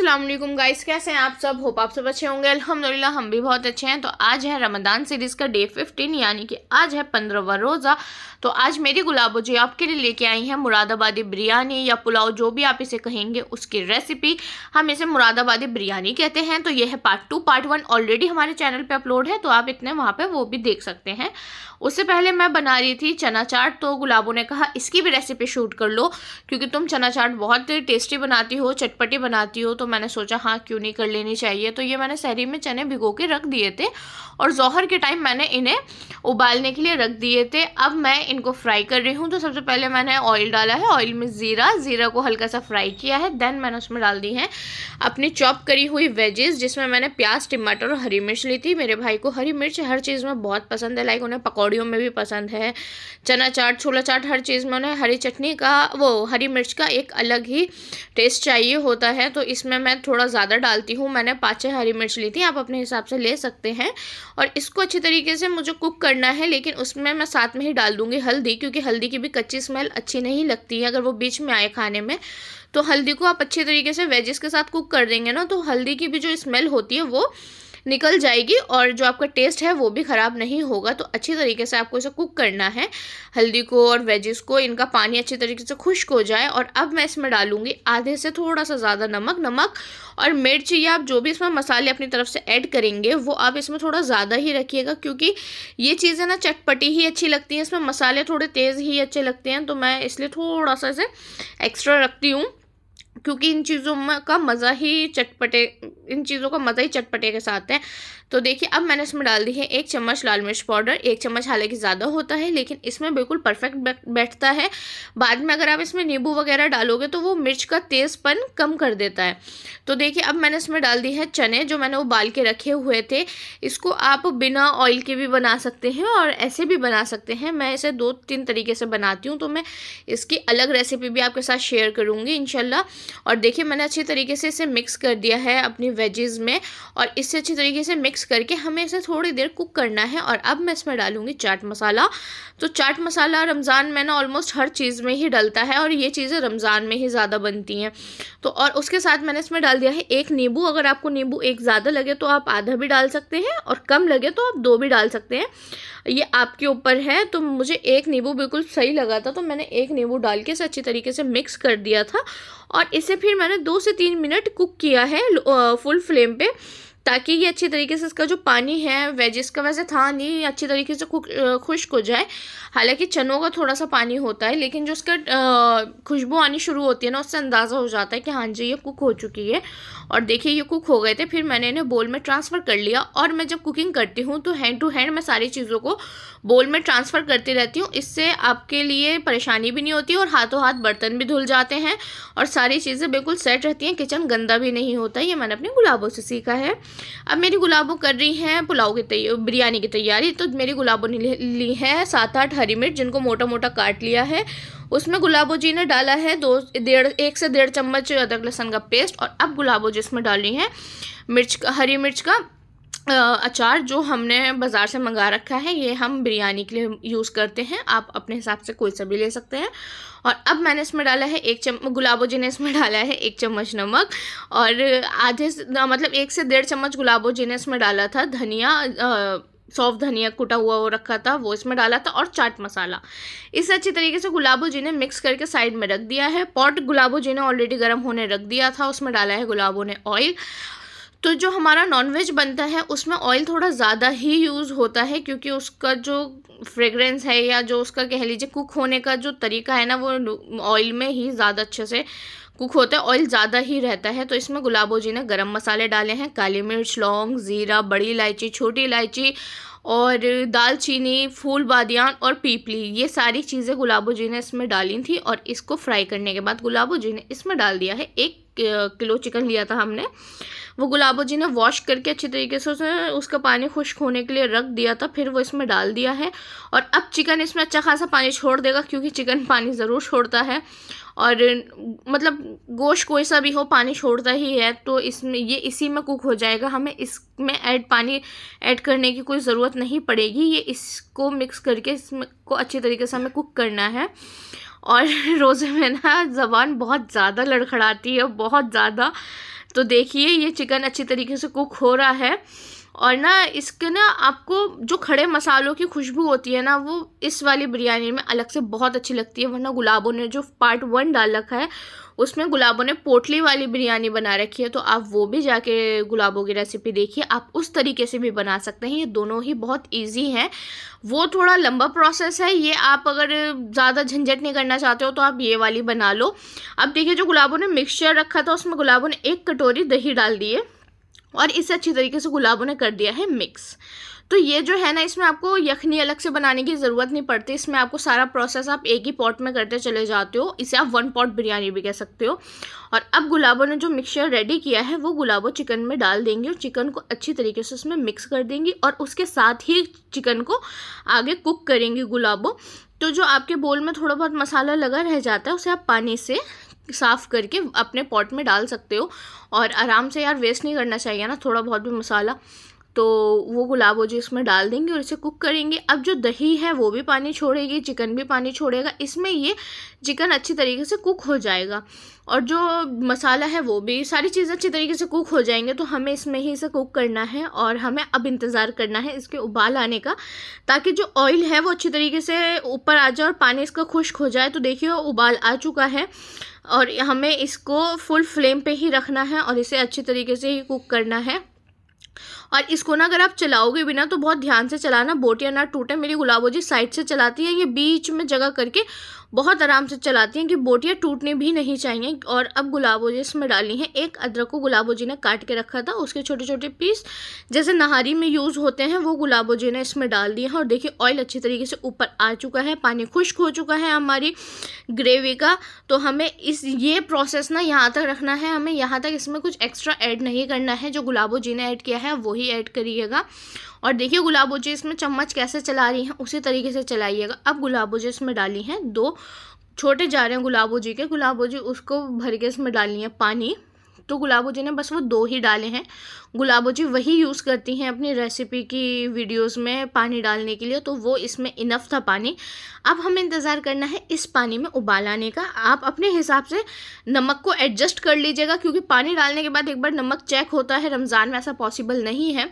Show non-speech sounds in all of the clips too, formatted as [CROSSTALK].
Aslam guys कैसे हैं आप सब होप आप सब अच्छे होंगे अल्हम्दुलिल्लाह हम भी बहुत अच्छे हैं तो आज है रमदान सीरीज़ का डे 15 यानी कि आज है पंद्रहवा रोज़ा तो आज मेरी गुलाबो जी आपके लिए लेके आई हैं मुरादाबादी बिरयानी या पुलाव जो भी आप इसे कहेंगे उसकी रेसिपी हम इसे मुरादाबादी बिरयानी कहते हैं तो यह है part two part one already हमारे चैनल पर अपलोड है तो आप इतने वहाँ पर वो भी देख सकते हैं उससे पहले मैं बना रही थी चना चाट तो गुलाबों ने कहा इसकी भी रेसिपी शूट कर लो क्योंकि तुम चना चाट बहुत टेस्टी बनाती हो चटपटी बनाती हो तो मैंने सोचा हाँ क्यों नहीं कर लेनी चाहिए तो ये मैंने सहरी में चने भिगो के रख दिए थे और जहर के टाइम मैंने इन्हें उबालने के लिए रख दिए थे अब मैं इनको फ्राई कर रही हूँ तो सबसे पहले मैंने ऑयल डाला है ऑयल में ज़ीरा ज़ीरा को हल्का सा फ्राई किया है देन मैंने उसमें डाल दी है अपनी चॉप करी हुई वेजेस जिसमें मैंने प्याज टमाटर और हरी मिर्च ली थी मेरे भाई को हरी मिर्च हर चीज़ में बहुत पसंद है लाइक उन्हें पकौड़ियों में भी पसंद है चना चाट छोला चाट हर चीज़ में उन्हें हरी चटनी का वो हरी मिर्च का एक अलग ही टेस्ट चाहिए होता है तो इसमें मैं थोड़ा ज़्यादा डालती हूँ मैंने पाँच छः हरी मिर्च ली थी आप अपने हिसाब से ले सकते हैं और इसको अच्छी तरीके से मुझे कुक कर करना है लेकिन उसमें मैं साथ में ही डाल दूंगी हल्दी क्योंकि हल्दी की भी कच्ची स्मेल अच्छी नहीं लगती है अगर वो बीच में आए खाने में तो हल्दी को आप अच्छे तरीके से वेजेस के साथ कुक कर देंगे ना तो हल्दी की भी जो स्मेल होती है वो निकल जाएगी और जो आपका टेस्ट है वो भी ख़राब नहीं होगा तो अच्छी तरीके से आपको इसे कुक करना है हल्दी को और वेजेस को इनका पानी अच्छी तरीके से खुश्क हो जाए और अब मैं इसमें डालूंगी आधे से थोड़ा सा ज़्यादा नमक नमक और मिर्च या आप जो भी इसमें मसाले अपनी तरफ से ऐड करेंगे वो आप इसमें थोड़ा ज़्यादा ही रखिएगा क्योंकि ये चीज़ें ना चटपटी ही अच्छी लगती हैं इसमें मसाले थोड़े तेज़ ही अच्छे लगते हैं तो मैं इसलिए थोड़ा सा इसे एक्स्ट्रा रखती हूँ क्योंकि इन चीज़ों का मज़ा ही चटपटे इन चीज़ों का मज़ा ही चटपटे के साथ है तो देखिए अब मैंने इसमें डाल दी है एक चम्मच लाल मिर्च पाउडर एक चम्मच हालांकि ज़्यादा होता है लेकिन इसमें बिल्कुल परफेक्ट बैठता है बाद में अगर आप इसमें नींबू वगैरह डालोगे तो वो मिर्च का तेज़पन कम कर देता है तो देखिए अब मैंने इसमें डाल दी है चने जो मैंने उबाल के रखे हुए थे इसको आप बिना ऑयल के भी बना सकते हैं और ऐसे भी बना सकते हैं मैं इसे दो तीन तरीके से बनाती हूँ तो मैं इसकी अलग रेसिपी भी आपके साथ शेयर करूँगी इनशाला और देखिए मैंने अच्छी तरीके से इसे मिक्स कर दिया है अपनी वेजेस में और इसे अच्छी तरीके से मिक्स करके हमें इसे थोड़ी देर कुक करना है और अब मैं इसमें डालूंगी चाट मसाला तो चाट मसाला रमज़ान में ना ऑलमोस्ट हर चीज़ में ही डलता है और ये चीज़ें रमज़ान में ही ज़्यादा बनती हैं तो और उसके साथ मैंने इसमें डाल दिया है एक नींबू अगर आपको नींबू एक ज़्यादा लगे तो आप आधा भी डाल सकते हैं और कम लगे तो आप दो भी डाल सकते हैं ये आपके ऊपर है तो मुझे एक नींबू बिल्कुल सही लगा था तो मैंने एक नींबू डाल के इसे अच्छी तरीके से मिक्स कर दिया था और इसे फिर मैंने दो से तीन मिनट कुक किया है फुल फ्लेम पे ताकि ये अच्छी तरीके से इसका जो पानी है वेजेस का वैसे था नहीं अच्छी तरीके से खुश्क हो जाए हालांकि चनों का थोड़ा सा पानी होता है लेकिन जो उसका खुशबू आनी शुरू होती है ना उससे अंदाज़ा हो जाता है कि हाँ जी ये कुक हो चुकी है और देखिए ये कुक हो गए थे फिर मैंने इन्हें बोल में ट्रांसफ़र कर लिया और मैं जब कुकिंग करती हूँ तो हैंड टू हैंड मैं सारी चीज़ों को बोल में ट्रांसफ़र करती रहती हूँ इससे आपके लिए परेशानी भी नहीं होती और हाथों हाथ बर्तन भी धुल जाते हैं और सारी चीज़ें बिल्कुल सेट रहती हैं किचन गंदा भी नहीं होता ये मैंने अपने गुलाबों से सीखा है अब मेरी गुलाबों कर रही हैं पुलाव की बिरयानी की तैयारी तो मेरी गुलाबों ने ली है सात आठ हरी मिर्च जिनको मोटा मोटा काट लिया है उसमें गुलाबो जी ने डाला है दो डेढ़ एक से डेढ़ चम्मच अदरक लहसन का पेस्ट और अब गुलाबो जी इसमें डाल रही हैं मिर्च हरी मिर्च का अचार जो हमने बाज़ार से मंगा रखा है ये हम बिरयानी के लिए यूज़ करते हैं आप अपने हिसाब से कोई सा भी ले सकते हैं और अब मैंने इसमें डाला है एक चम्मच जी ने इसमें [LAUGHS] डाला है एक चम्मच नमक और आधे मतलब एक से डेढ़ चम्मच जी ने इसमें डाला था धनिया सौफ धनिया कुटा हुआ वो रखा था वो इसमें डाला था और चाट मसाला इसे अच्छी तरीके से गुलाबो जी ने मिक्स करके साइड में रख दिया है पॉट गुलाबो जी ने ऑलरेडी गर्म होने रख दिया था उसमें डाला है गुलाबो ने ऑयल तो जो हमारा नॉनवेज बनता है उसमें ऑयल थोड़ा ज़्यादा ही यूज़ होता है क्योंकि उसका जो फ्रेगरेंस है या जो उसका कह लीजिए कुक होने का जो तरीका है ना वो ऑयल में ही ज़्यादा अच्छे से कुक होता है ऑयल ज़्यादा ही रहता है तो इसमें गुलाबो जी ने गरम मसाले डाले हैं काली मिर्च लौंग ज़ीरा बड़ी इलायची छोटी इलायची और दालचीनी फूल बादियान और पीपली ये सारी चीज़ें गुलाबो जी ने इसमें डाली थी और इसको फ्राई करने के बाद गुलाबो जी ने इसमें डाल दिया है एक किलो चिकन लिया था हमने वो गुलाबो जी ने वॉश करके अच्छी तरीके से उसने उसका पानी खुश्क होने के लिए रख दिया था फिर वो इसमें डाल दिया है और अब चिकन इसमें अच्छा खासा पानी छोड़ देगा क्योंकि चिकन पानी ज़रूर छोड़ता है और मतलब गोश्त कोई सा भी हो पानी छोड़ता ही है तो इसमें ये इसी में कुक हो जाएगा हमें इसमें ऐड पानी ऐड करने की कोई ज़रूरत नहीं पड़ेगी ये इसको मिक्स करके इसमें को अच्छी तरीके से हमें कुक करना है और [LAUGHS] रोज़े में ना ज़बान बहुत ज़्यादा लड़खड़ाती है बहुत ज़्यादा तो देखिए ये चिकन अच्छी तरीके से कुक हो रहा है और ना इसके ना आपको जो खड़े मसालों की खुशबू होती है ना वो इस वाली बिरयानी में अलग से बहुत अच्छी लगती है वरना गुलाबों ने जो पार्ट वन डाल रखा है उसमें गुलाबों ने पोटली वाली बिरयानी बना रखी है तो आप वो भी जाके गुलाबों की रेसिपी देखिए आप उस तरीके से भी बना सकते हैं ये दोनों ही बहुत ईजी हैं वो थोड़ा लंबा प्रोसेस है ये आप अगर ज़्यादा झंझट नहीं करना चाहते हो तो आप ये वाली बना लो अब देखिए जो गुलाबों ने मिक्सचर रखा था उसमें गुलाबों ने एक कटोरी दही डाल दी है और इसे अच्छी तरीके से गुलाबों ने कर दिया है मिक्स तो ये जो है ना इसमें आपको यखनी अलग से बनाने की ज़रूरत नहीं पड़ती इसमें आपको सारा प्रोसेस आप एक ही पॉट में करते चले जाते हो इसे आप वन पॉट बिरयानी भी कह सकते हो और अब गुलाबों ने जो मिक्सचर रेडी किया है वो गुलाबों चिकन में डाल देंगे और चिकन को अच्छी तरीके से उसमें मिक्स कर देंगी और उसके साथ ही चिकन को आगे कुक करेंगी गुलाबों तो जो आपके बोल में थोड़ा बहुत मसाला लगा रह जाता है उसे आप पानी से साफ़ करके अपने पॉट में डाल सकते हो और आराम से यार वेस्ट नहीं करना चाहिए ना थोड़ा बहुत भी मसाला तो वो गुलाब वो जो इसमें डाल देंगे और इसे कुक करेंगे अब जो दही है वो भी पानी छोड़ेगी चिकन भी पानी छोड़ेगा इसमें ये चिकन अच्छी तरीके से कुक हो जाएगा और जो मसाला है वो भी सारी चीज़ें अच्छी तरीके से कुक हो जाएंगे तो हमें इसमें ही इसे कुक करना है और हमें अब इंतज़ार करना है इसके उबाल आने का ताकि जो ऑयल है वो अच्छी तरीके से ऊपर आ जाए और पानी इसका खुश्क हो जाए तो देखिए उबाल आ चुका है और हमें इसको फुल फ्लेम पे ही रखना है और इसे अच्छे तरीके से ही कुक करना है और इसको ना अगर आप चलाओगे बिना तो बहुत ध्यान से चलाना बोटियाँ ना टूटे मेरी गुलाबो जी साइड से चलाती है ये बीच में जगह करके बहुत आराम से चलाती हैं कि बोटियाँ टूटने भी नहीं चाहिए और अब गुलाबो जी इसमें डाली हैं एक अदरक को गुलाबो जी ने काट के रखा था उसके छोटे छोटे पीस जैसे नहारी में यूज़ होते हैं वो गुलाबो जी ने इसमें डाल दिए हैं और देखिए ऑयल अच्छी तरीके से ऊपर आ चुका है पानी खुश्क हो चुका है हमारी ग्रेवी का तो हमें इस ये प्रोसेस ना यहाँ तक रखना है हमें यहाँ तक इसमें कुछ एक्स्ट्रा ऐड नहीं करना है जो गुलाबो जी ने ऐड किया है वही ऐड करिएगा और देखिए गुलाबोजे इसमें चम्मच कैसे चला रही हैं उसी तरीके से चलाइएगा अब गुलाबोजे इसमें डाली हैं दो छोटे जा रहे हैं जी के जी उसको भर के इसमें डाली है पानी तो जी ने बस वो दो ही डाले हैं जी वही यूज़ करती हैं अपनी रेसिपी की वीडियोस में पानी डालने के लिए तो वो इसमें इनफ था पानी अब हमें इंतज़ार करना है इस पानी में उबाल आने का आप अपने हिसाब से नमक को एडजस्ट कर लीजिएगा क्योंकि पानी डालने के बाद एक बार नमक चेक होता है रमज़ान में ऐसा पॉसिबल नहीं है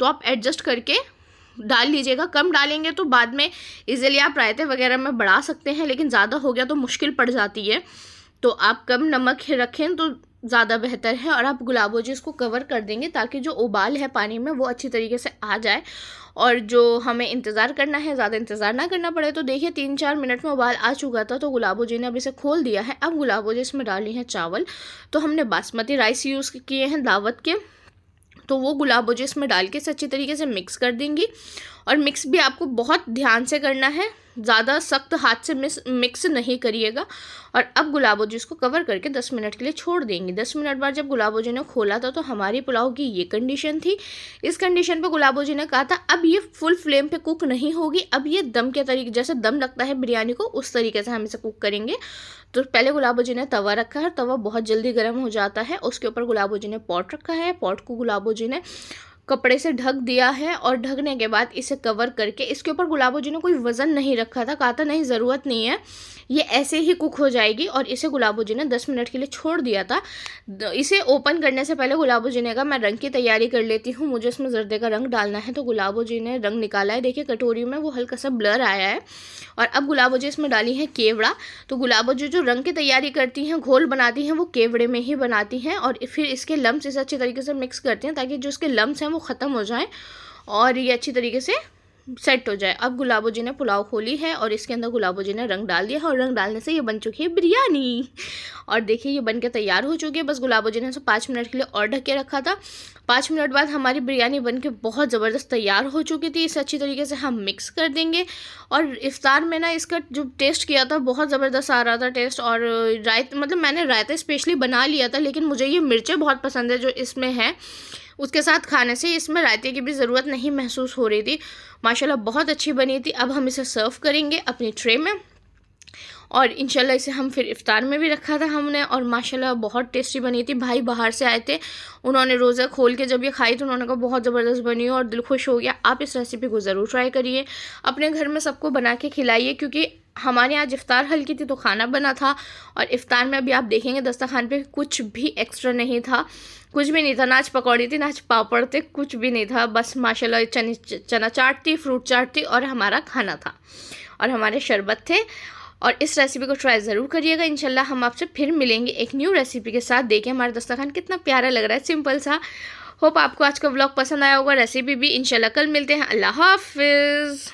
तो आप एडजस्ट करके डाल लीजिएगा कम डालेंगे तो बाद में इजीली आप रायते वगैरह में बढ़ा सकते हैं लेकिन ज़्यादा हो गया तो मुश्किल पड़ जाती है तो आप कम नमक रखें तो ज़्यादा बेहतर है और आप गुलाबो जी इसको कवर कर देंगे ताकि जो उबाल है पानी में वो अच्छी तरीके से आ जाए और जो हमें इंतज़ार करना है ज़्यादा इंतज़ार ना करना पड़े तो देखिए तीन चार मिनट में उबाल आ चुका था तो गुलाबो जी ने अब इसे खोल दिया है अब गुलाबो जी इसमें डाली हैं चावल तो हमने बासमती राइस यूज़ किए हैं दावत के तो वो गुलाब मुझे इसमें डाल के अच्छी तरीके से मिक्स कर देंगी और मिक्स भी आपको बहुत ध्यान से करना है ज़्यादा सख्त हाथ से मिस मिक्स नहीं करिएगा और अब गुलाबो जी उसको कवर करके 10 मिनट के लिए छोड़ देंगे 10 मिनट बाद जब गुलाबो जी ने खोला था तो हमारी पुलाव की ये कंडीशन थी इस कंडीशन पे गुलाबो जी ने कहा था अब ये फुल फ्लेम पे कुक नहीं होगी अब ये दम के तरीके जैसे दम लगता है बिरयानी को उस तरीके से हम इसे कुक करेंगे तो पहले गुलाब जी ने तवा रखा है तवा बहुत जल्दी गर्म हो जाता है उसके ऊपर जी ने पॉट रखा है पॉट को जी ने कपड़े से ढक दिया है और ढकने के बाद इसे कवर करके इसके ऊपर गुलाबो जी ने कोई वज़न नहीं रखा था कहा था नहीं ज़रूरत नहीं है ये ऐसे ही कुक हो जाएगी और इसे जी ने दस मिनट के लिए छोड़ दिया था इसे ओपन करने से पहले जी ने कहा मैं रंग की तैयारी कर लेती हूँ मुझे इसमें जर्दे का रंग डालना है तो जी ने रंग निकाला है देखिए कटोरी में वो हल्का सा ब्लर आया है और अब जी इसमें डाली है केवड़ा तो जी जो रंग की तैयारी करती हैं घोल बनाती हैं वो केवड़े में ही बनाती हैं और फिर इसके लम्ब इसे अच्छे तरीके से मिक्स करती हैं ताकि जो इसके लम्ब हैं वो ख़त्म हो जाएँ और ये अच्छी तरीके से सेट हो जाए अब गुलाबो जी ने पुलाव खोली है और इसके अंदर गुलाबो जी ने रंग डाल दिया है और रंग डालने से ये बन चुकी है बिरयानी और देखिए ये के तैयार हो चुकी है बस गुलाबो जी ने इसे पाँच मिनट के लिए और ढक के रखा था पाँच मिनट बाद हमारी बिरयानी बन के बहुत ज़बरदस्त तैयार हो चुकी थी इसे अच्छी तरीके से हम मिक्स कर देंगे और इफ्तार में ना इसका जो टेस्ट किया था बहुत ज़बरदस्त आ रहा था टेस्ट और रायता मतलब मैंने रायता स्पेशली बना लिया था लेकिन मुझे ये मिर्चें बहुत पसंद है जो इसमें हैं उसके साथ खाने से इसमें रायते की भी ज़रूरत नहीं महसूस हो रही थी माशाल्लाह बहुत अच्छी बनी थी अब हम इसे सर्व करेंगे अपनी ट्रे में और इनशाला इसे हम फिर इफ़ार में भी रखा था हमने और माशाल्लाह बहुत टेस्टी बनी थी भाई बाहर से आए थे उन्होंने रोज़ा खोल के जब ये खाई तो उन्होंने कहा बहुत ज़बरदस्त बनी और दिल खुश हो गया आप इस रेसिपी को ज़रूर ट्राई करिए अपने घर में सबको बना के खिलाइए क्योंकि हमारे यहाँ आज इफ़ार हल्की थी तो खाना बना था और इफ़ार में अभी आप देखेंगे दस्तरखान पे कुछ भी एक्स्ट्रा नहीं था कुछ भी नहीं था नाच पकौड़ी थी नाच पापड़ थे कुछ भी नहीं था बस माशाल्लाह चने चना चाट थी फ्रूट चाट थी और हमारा खाना था और हमारे शरबत थे और इस रेसिपी को ट्राई ज़रूर करिएगा इनशाला हम आपसे फिर मिलेंगे एक न्यू रेसिपी के साथ देखें हमारा दस्तखान कितना प्यारा लग रहा है सिंपल सा होप आपको आज का ब्लॉग पसंद आया होगा रेसिपी भी इनशाला कल मिलते हैं अल्लाह हाफिज़